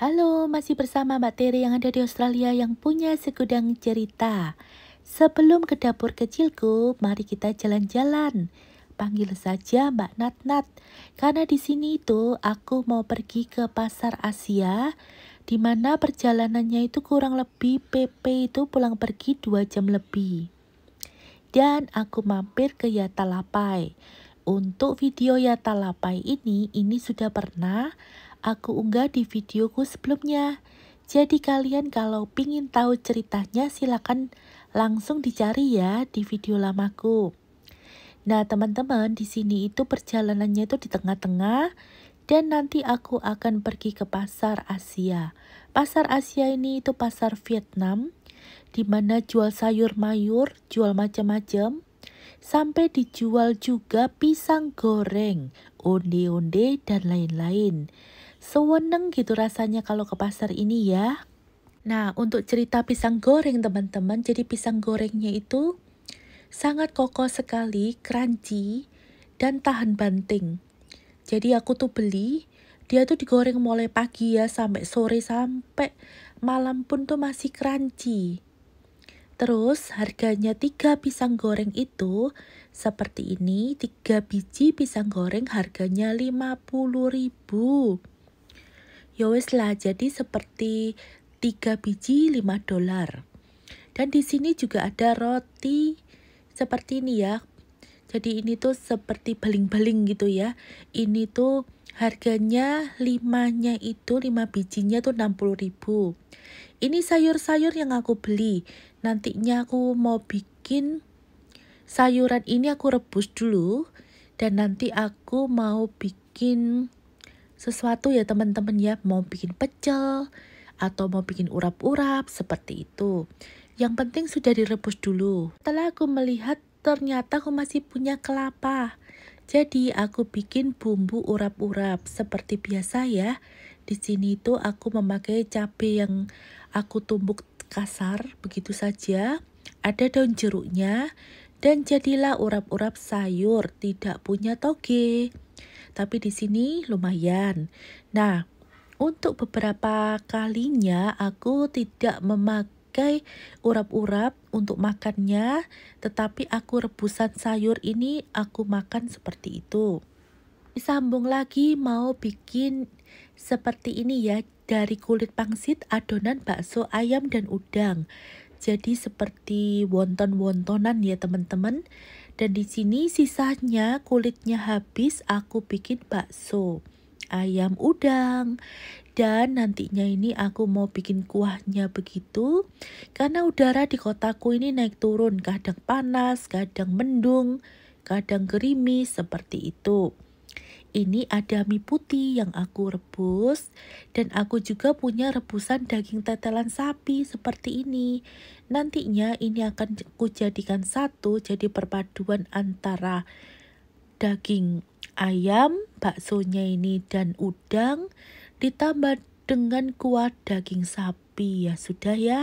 Halo, masih bersama Mbak Tere yang ada di Australia yang punya segudang cerita. Sebelum ke dapur kecilku, mari kita jalan-jalan. Panggil saja Mbak Nat-Nat. Karena di sini itu aku mau pergi ke pasar Asia, di mana perjalanannya itu kurang lebih PP itu pulang pergi 2 jam lebih. Dan aku mampir ke Yatalapai. Untuk video Yatalapai ini, ini sudah pernah aku unggah di videoku sebelumnya. Jadi kalian kalau pingin tahu ceritanya silakan langsung dicari ya di video lamaku. Nah teman-teman di sini itu perjalanannya itu di tengah-tengah dan nanti aku akan pergi ke pasar Asia. Pasar Asia ini itu pasar Vietnam di mana jual sayur mayur, jual macam-macam sampai dijual juga pisang goreng, onde-onde, dan lain-lain. Seweneng gitu rasanya kalau ke pasar ini ya. Nah, untuk cerita pisang goreng teman-teman, jadi pisang gorengnya itu sangat kokoh sekali, crunchy, dan tahan banting. Jadi aku tuh beli, dia tuh digoreng mulai pagi ya sampai sore sampai malam pun tuh masih crunchy. Terus harganya tiga pisang goreng itu seperti ini, tiga biji pisang goreng harganya 50 ribu Yowes ya lah, jadi seperti 3 biji 5 dolar. Dan di sini juga ada roti seperti ini ya. Jadi ini tuh seperti beling-beling gitu ya. Ini tuh harganya 5-nya itu 5 bijinya tuh 60 ribu Ini sayur-sayur yang aku beli. Nantinya aku mau bikin sayuran ini aku rebus dulu dan nanti aku mau bikin sesuatu ya teman-teman ya, mau bikin pecel atau mau bikin urap-urap seperti itu. Yang penting sudah direbus dulu. Setelah aku melihat ternyata aku masih punya kelapa. Jadi aku bikin bumbu urap-urap seperti biasa ya. Di sini itu aku memakai cabai yang aku tumbuk kasar begitu saja. Ada daun jeruknya dan jadilah urap-urap sayur tidak punya toge tapi di sini lumayan. Nah, untuk beberapa kalinya aku tidak memakai urap-urap untuk makannya, tetapi aku rebusan sayur ini aku makan seperti itu. Disambung lagi mau bikin seperti ini ya, dari kulit pangsit, adonan bakso, ayam, dan udang. Jadi seperti wonton-wontonan ya teman-teman. Dan di sini sisanya kulitnya habis aku bikin bakso, ayam udang. Dan nantinya ini aku mau bikin kuahnya begitu. Karena udara di kotaku ini naik turun, kadang panas, kadang mendung, kadang gerimis seperti itu. Ini ada mie putih yang aku rebus dan aku juga punya rebusan daging tetelan sapi seperti ini. Nantinya ini akan aku jadikan satu jadi perpaduan antara daging ayam, baksonya ini dan udang ditambah dengan kuah daging sapi ya sudah ya.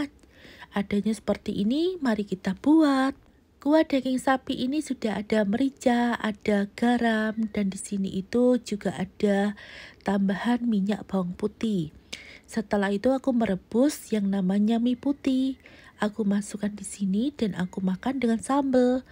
Adanya seperti ini mari kita buat. Kuah daging sapi ini sudah ada merica, ada garam, dan di sini itu juga ada tambahan minyak bawang putih. Setelah itu aku merebus yang namanya mie putih. Aku masukkan di sini dan aku makan dengan sambal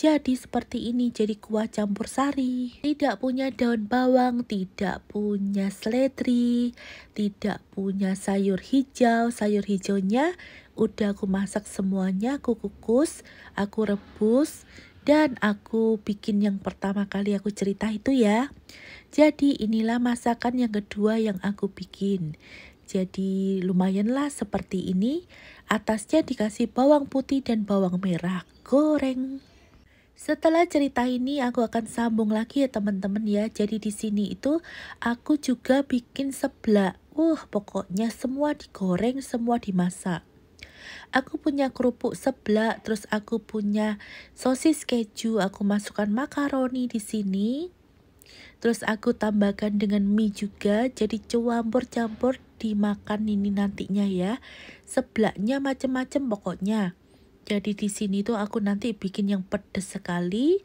jadi seperti ini jadi kuah campur sari tidak punya daun bawang tidak punya seledri tidak punya sayur hijau sayur hijaunya udah aku masak semuanya aku kukus aku rebus dan aku bikin yang pertama kali aku cerita itu ya. Jadi inilah masakan yang kedua yang aku bikin. Jadi lumayanlah seperti ini. Atasnya dikasih bawang putih dan bawang merah goreng. Setelah cerita ini aku akan sambung lagi ya teman-teman ya. Jadi di sini itu aku juga bikin seblak. Uh, pokoknya semua digoreng, semua dimasak. Aku punya kerupuk seblak, terus aku punya sosis keju, aku masukkan makaroni di sini. Terus aku tambahkan dengan mie juga, jadi campur-campur dimakan ini nantinya ya. Seblaknya macam-macam pokoknya. Jadi di sini tuh aku nanti bikin yang pedes sekali.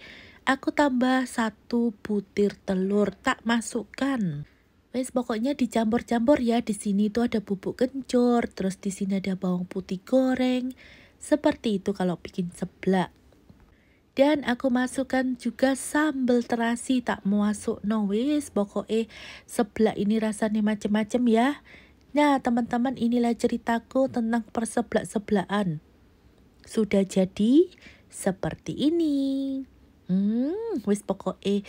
Aku tambah satu butir telur tak masukkan. Wes pokoknya dicampur-campur ya. Di sini tuh ada bubuk kencur, terus di sini ada bawang putih goreng. Seperti itu kalau bikin seblak. Dan aku masukkan juga sambal terasi tak masuk no wes pokoknya seblak ini rasanya macam-macam ya. Nah teman-teman inilah ceritaku tentang perseblak-seblaan sudah jadi seperti ini. Hmm, wis pokoknya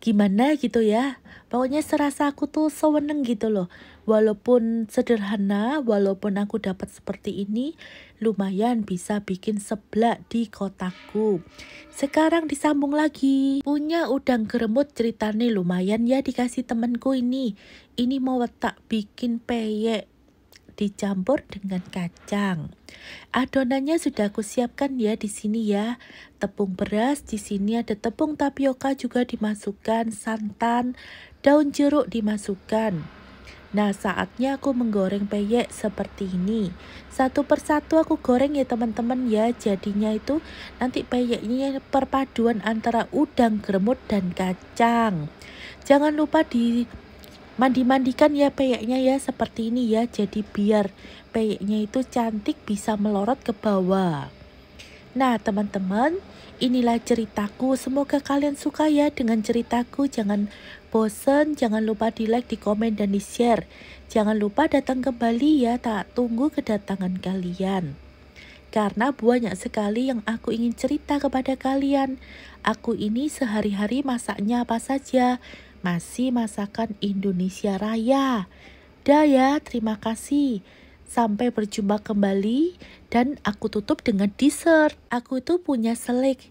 gimana gitu ya. Pokoknya serasa aku tuh seweneng gitu loh. Walaupun sederhana, walaupun aku dapat seperti ini, lumayan bisa bikin seblak di kotaku. Sekarang disambung lagi. Punya udang geremut ceritanya lumayan ya dikasih temenku ini. Ini mau tak bikin peyek dicampur dengan kacang. Adonannya sudah aku siapkan ya di sini ya. Tepung beras di sini ada tepung tapioka juga dimasukkan, santan, daun jeruk dimasukkan. Nah saatnya aku menggoreng peyek seperti ini Satu persatu aku goreng ya teman-teman ya Jadinya itu nanti peyeknya perpaduan antara udang, gremut dan kacang Jangan lupa di mandi-mandikan ya peyeknya ya seperti ini ya jadi biar peyeknya itu cantik bisa melorot ke bawah Nah teman-teman inilah ceritaku semoga kalian suka ya dengan ceritaku jangan bosen jangan lupa di like di komen dan di share jangan lupa datang kembali ya tak tunggu kedatangan kalian karena banyak sekali yang aku ingin cerita kepada kalian. Aku ini sehari-hari masaknya apa saja, masih masakan Indonesia Raya. Dah ya, terima kasih. Sampai berjumpa kembali dan aku tutup dengan dessert. Aku itu punya selik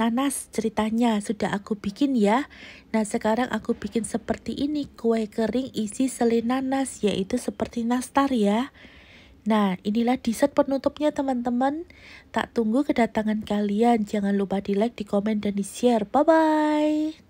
nanas ceritanya sudah aku bikin ya. Nah sekarang aku bikin seperti ini kue kering isi selai nanas yaitu seperti nastar ya. Nah inilah dessert penutupnya teman-teman. Tak tunggu kedatangan kalian. Jangan lupa di like, di komen, dan di share. Bye-bye.